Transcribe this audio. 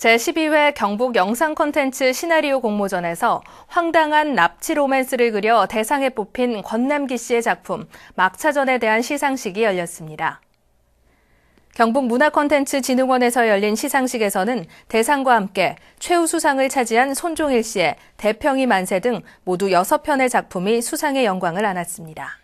제12회 경북 영상 콘텐츠 시나리오 공모전에서 황당한 납치 로맨스를 그려 대상에 뽑힌 권남기 씨의 작품 막차전에 대한 시상식이 열렸습니다. 경북 문화콘텐츠진흥원에서 열린 시상식에서는 대상과 함께 최우수상을 차지한 손종일 씨의 대평이 만세 등 모두 6편의 작품이 수상의 영광을 안았습니다.